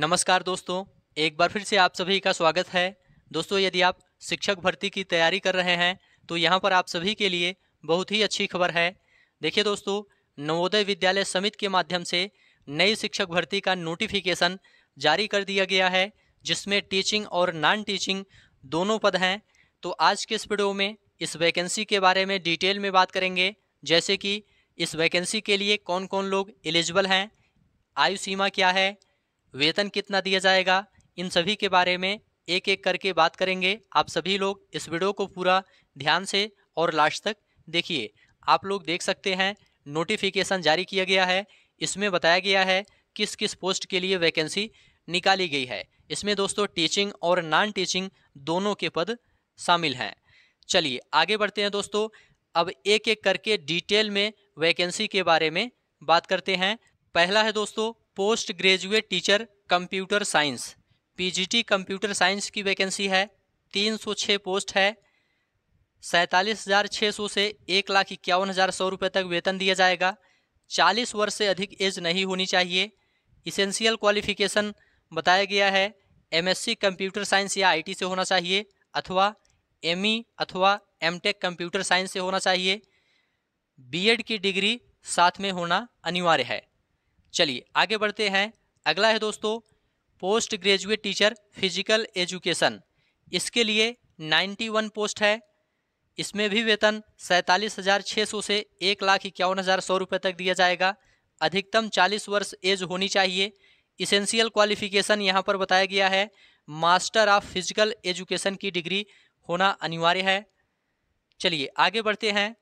नमस्कार दोस्तों एक बार फिर से आप सभी का स्वागत है दोस्तों यदि आप शिक्षक भर्ती की तैयारी कर रहे हैं तो यहाँ पर आप सभी के लिए बहुत ही अच्छी खबर है देखिए दोस्तों नवोदय विद्यालय समिति के माध्यम से नई शिक्षक भर्ती का नोटिफिकेशन जारी कर दिया गया है जिसमें टीचिंग और नॉन टीचिंग दोनों पद हैं तो आज के इस वीडियो में इस वैकेंसी के बारे में डिटेल में बात करेंगे जैसे कि इस वैकेंसी के लिए कौन कौन लोग एलिजिबल हैं आयु सीमा क्या है वेतन कितना दिया जाएगा इन सभी के बारे में एक एक करके बात करेंगे आप सभी लोग इस वीडियो को पूरा ध्यान से और लास्ट तक देखिए आप लोग देख सकते हैं नोटिफिकेशन जारी किया गया है इसमें बताया गया है किस किस पोस्ट के लिए वैकेंसी निकाली गई है इसमें दोस्तों टीचिंग और नॉन टीचिंग दोनों के पद शामिल हैं चलिए आगे बढ़ते हैं दोस्तों अब एक एक करके डिटेल में वैकेंसी के बारे में बात करते हैं पहला है दोस्तों post graduate teacher computer science PGT computer science की वैकेंसी है 306 पोस्ट है सैंतालीस हज़ार छः सौ से एक लाख इक्यावन हज़ार सौ रुपये तक वेतन दिया जाएगा चालीस वर्ष से अधिक एज नहीं होनी चाहिए इसेंशियल क्वालिफिकेशन बताया गया है एमएससी कंप्यूटर साइंस या आईटी से होना चाहिए अथवा एमई अथवा एमटेक कंप्यूटर साइंस से होना चाहिए बीएड की डिग्री साथ में होना अनिवार्य है चलिए आगे बढ़ते हैं अगला है दोस्तों post graduate teacher physical education इसके लिए 91 पोस्ट है इसमें भी वेतन सैंतालीस हज़ार छः सौ से एक लाख इक्यावन हज़ार सौ रुपये तक दिया जाएगा अधिकतम 40 वर्ष एज होनी चाहिए इसेंशियल क्वालिफिकेशन यहाँ पर बताया गया है मास्टर ऑफ फिजिकल एजुकेशन की डिग्री होना अनिवार्य है चलिए आगे बढ़ते हैं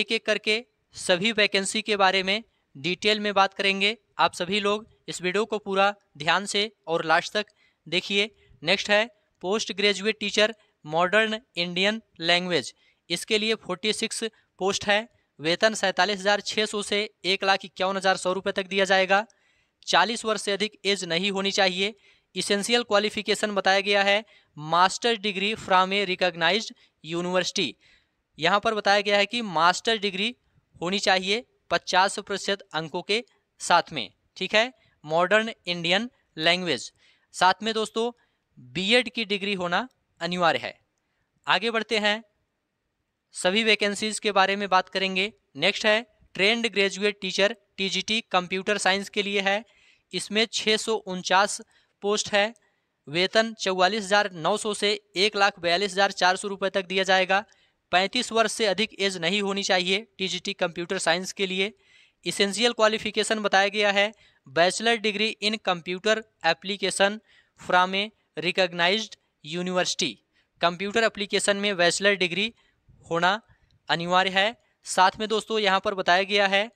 एक एक करके सभी वैकेंसी के बारे में डिटेल में बात करेंगे आप सभी लोग इस वीडियो को पूरा ध्यान से और लास्ट तक देखिए नेक्स्ट है post graduate teacher modern Indian language इसके लिए 46 पोस्ट है वेतन सैंतालीस से एक लाख इक्यावन हज़ार सौ रुपये तक दिया जाएगा 40 वर्ष से अधिक एज नहीं होनी चाहिए इसेंशियल क्वालिफिकेशन बताया गया है master degree from a recognised university यहाँ पर बताया गया है कि मास्टर डिग्री होनी चाहिए पचास प्रतिशत अंकों के साथ में ठीक है मॉडर्न इंडियन लैंग्वेज साथ में दोस्तों बीएड की डिग्री होना अनिवार्य है आगे बढ़ते हैं सभी वैकेंसीज के बारे में बात करेंगे नेक्स्ट है trained graduate teacher TGT computer science के लिए है इसमें छः पोस्ट है वेतन चौवालीस हज़ार नौ सौ से एक लाख बयालीस हज़ार चार सौ रुपये तक दिया जाएगा 35 वर्ष से अधिक एज नहीं होनी चाहिए टीजीटी कंप्यूटर साइंस के लिए इसेंशियल क्वालिफिकेशन बताया गया है bachelor degree in computer application from a recognise university computer application में बैचलर डिग्री होना अनिवार्य है साथ में दोस्तों यहाँ पर बताया गया है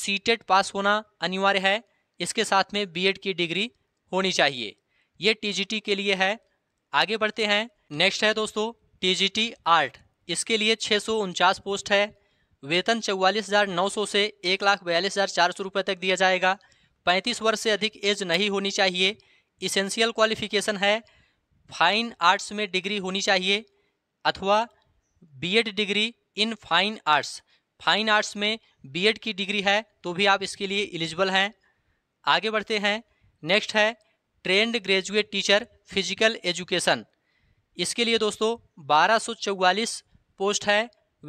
सीटेट पास e होना अनिवार्य है इसके साथ में बीएड की डिग्री होनी चाहिए ये टीजीटी के लिए है आगे बढ़ते हैं नेक्स्ट है दोस्तों टीजीटी आर्ट इसके लिए छः पोस्ट है वेतन चौवालीस हज़ार नौ सौ से एक लाख बयालीस हज़ार चार सौ रुपये तक दिया जाएगा पैंतीस वर्ष से अधिक एज नहीं होनी चाहिए इसेंशियल क्वालिफिकेशन है फाइन आर्ट्स में डिग्री होनी चाहिए अथवा BEd degree in fine arts fine arts में बीएड की डिग्री है तो भी आप इसके लिए एलिजिबल हैं आगे बढ़ते हैं नेक्स्ट है trained graduate teacher physical education इसके लिए दोस्तों बारह सौ चौवालीस पोस्ट है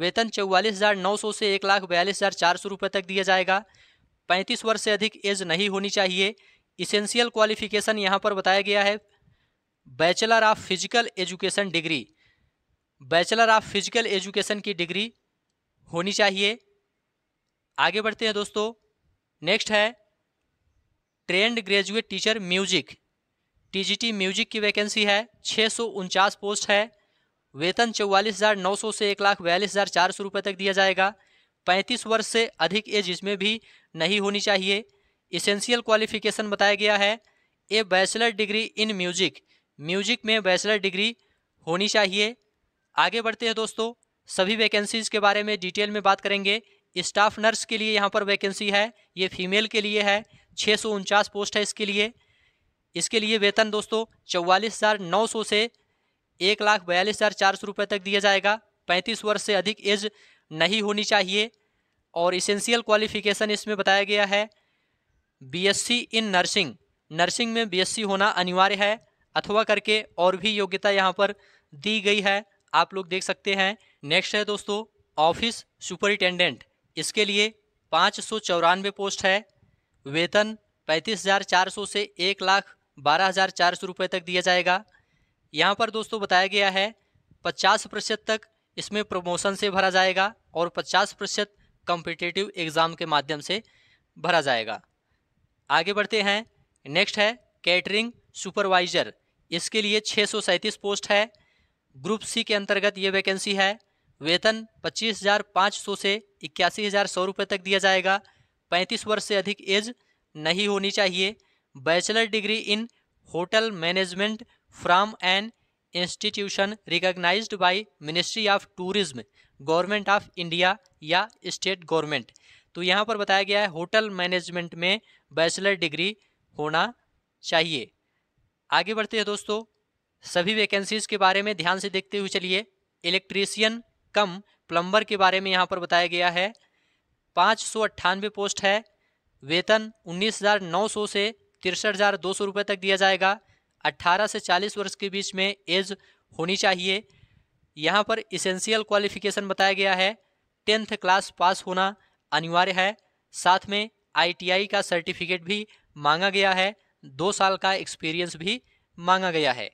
वेतन चौवालीस हज़ार नौ सौ से एक लाख बयालीस हज़ार चार सौ रुपये तक दिया जाएगा पैंतीस वर्ष से अधिक एज नहीं होनी चाहिए इसेंशियल क्वालिफिकेशन यहाँ पर बताया गया है bachelor of physical education degree bachelor of physical education की डिग्री होनी चाहिए आगे बढ़ते हैं दोस्तों नेक्स्ट है trained graduate teacher music TGT music की वैकेंसी है छः पोस्ट है वेतन चौवालीस हज़ार नौ सौ से एक लाख बयालीस हज़ार चार सौ रुपये तक दिया जाएगा पैंतीस वर्ष से अधिक एज इसमें भी नहीं होनी चाहिए इसेंशियल क्वालिफिकेशन बताया गया है a bachelor degree in music music में बैचलर डिग्री होनी चाहिए आगे बढ़ते हैं दोस्तों सभी वैकेंसीज के बारे में डिटेल में बात करेंगे स्टाफ नर्स के लिए यहाँ पर वैकेंसी है ये फीमेल के लिए है छः पोस्ट है इसके लिए इसके लिए वेतन दोस्तों चौवालीस हज़ार नौ सौ से एक लाख बयालीस हज़ार चार सौ रुपये तक दिया जाएगा पैंतीस वर्ष से अधिक एज नहीं होनी चाहिए और इसेंशियल क्वालिफिकेशन इसमें बताया गया है बीएससी इन नर्सिंग नर्सिंग में बीएससी होना अनिवार्य है अथवा करके और भी योग्यता यहाँ पर दी गई है आप लोग देख सकते हैं नेक्स्ट है दोस्तों ऑफिस सुपरिटेंडेंट इसके लिए पाँच सौ चौरानवे पोस्ट है वेतन पैंतीस हज़ार चार सौ से एक लाख बारह हज़ार चार सौ रुपये तक दिया जाएगा यहाँ पर दोस्तों बताया गया है पचास प्रतिशत तक इसमें प्रमोशन से भरा जाएगा और पचास प्रतिशत कम्पिटेटिव एग्ज़ाम के माध्यम से भरा जाएगा आगे बढ़ते हैं नेक्स्ट है कैटरिंग सुपरवाइज़र इसके लिए छः पोस्ट है ग्रुप सी के अंतर्गत ये वैकेंसी है वेतन पच्चीस हज़ार पाँच सौ से इक्यासी हज़ार सौ रुपये तक दिया जाएगा पैंतीस वर्ष से अधिक एज नहीं होनी चाहिए bachelor degree in hotel management from an institution recognise by ministry of tourism government of India या स्टेट गवर्नमेंट तो यहाँ पर बताया गया है होटल मैनेजमेंट में बैचलर डिग्री होना चाहिए आगे बढ़ते हैं दोस्तों सभी वैकेंसीज के बारे में ध्यान से देखते हुए चलिए इलेक्ट्रीशियन कम प्लम्बर के बारे में यहाँ पर बताया गया है पाँच पोस्ट है वेतन उन्नीस से तिरसठ रुपये तक दिया जाएगा 18 से 40 वर्ष के बीच में एज होनी चाहिए यहाँ पर इसेंशियल क्वालिफिकेशन बताया गया है टेंथ क्लास पास होना अनिवार्य है साथ में आईटीआई का सर्टिफिकेट भी मांगा गया है दो साल का एक्सपीरियंस भी मांगा गया है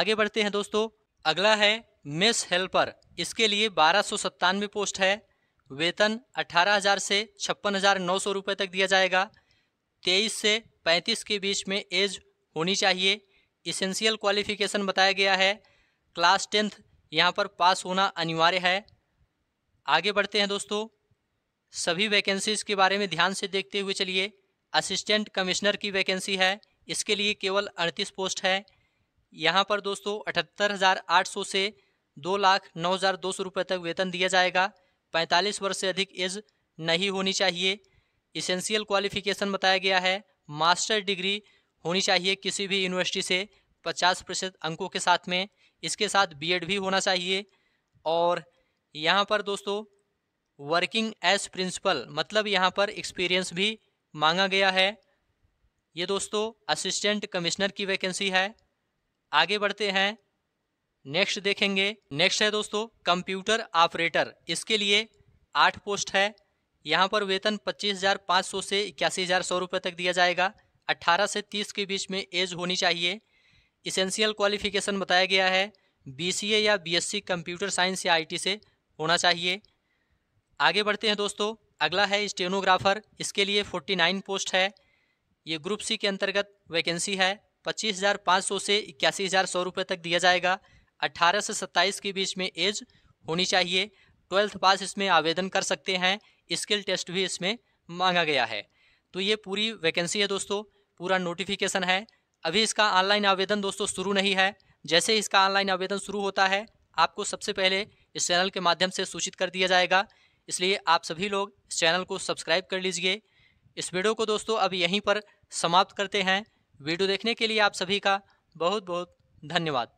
आगे बढ़ते हैं दोस्तों अगला है मेस हेल्पर इसके लिए बारह पोस्ट है वेतन 18,000 से छप्पन हज़ार तक दिया जाएगा 23 से 35 के बीच में एज होनी चाहिए इसेंशियल क्वालिफिकेशन बताया गया है क्लास टेंथ यहाँ पर पास होना अनिवार्य है आगे बढ़ते हैं दोस्तों सभी वैकेंसीज़ के बारे में ध्यान से देखते हुए चलिए असिस्टेंट कमिश्नर की वैकेंसी है इसके लिए केवल अड़तीस पोस्ट है यहाँ पर दोस्तों अठहत्तर हज़ार आठ सौ से दो लाख नौ हज़ार दो सौ रुपये तक वेतन दिया जाएगा पैंतालीस वर्ष से अधिक एज नहीं होनी चाहिए इसेंशियल क्वालिफिकेशन बताया गया है मास्टर डिग्री होनी चाहिए किसी भी यूनिवर्सिटी से पचास प्रतिशत अंकों के साथ में इसके साथ बीएड भी होना चाहिए और यहाँ पर दोस्तों वर्किंग एज प्रिंसिपल मतलब यहाँ पर एक्सपीरियंस भी मांगा गया है ये दोस्तों असिस्टेंट कमिश्नर की वैकेंसी है आगे बढ़ते हैं नेक्स्ट देखेंगे नेक्स्ट है दोस्तों कंप्यूटर ऑपरेटर इसके लिए आठ पोस्ट है यहाँ पर वेतन पच्चीस हज़ार पाँच सौ से इक्यासी हज़ार सौ रुपये तक दिया जाएगा 18 से 30 के बीच में एज होनी चाहिए इसेंशियल क्वालिफिकेशन बताया गया है बीसीए या बीएससी कंप्यूटर साइंस या आईटी से होना चाहिए आगे बढ़ते हैं दोस्तों अगला है स्टेनोग्राफर इसके लिए 49 पोस्ट है ये ग्रुप सी के अंतर्गत वैकेंसी है पच्चीस हज़ार पाँच सौ से इक्यासी हज़ार सौ रुपये तक दिया जाएगा अट्ठारह से सत्ताईस के बीच में एज होनी चाहिए ट्वेल्थ पास इसमें आवेदन कर सकते हैं स्किल टेस्ट भी इसमें मांगा गया है तो ये पूरी वैकेंसी है दोस्तों पूरा नोटिफिकेशन है अभी इसका ऑनलाइन आवेदन दोस्तों शुरू नहीं है जैसे इसका ऑनलाइन आवेदन शुरू होता है आपको सबसे पहले इस चैनल के माध्यम से सूचित कर दिया जाएगा इसलिए आप सभी लोग इस चैनल को सब्सक्राइब कर लीजिए इस वीडियो को दोस्तों अब यहीं पर समाप्त करते हैं वीडियो देखने के लिए आप सभी का बहुत बहुत धन्यवाद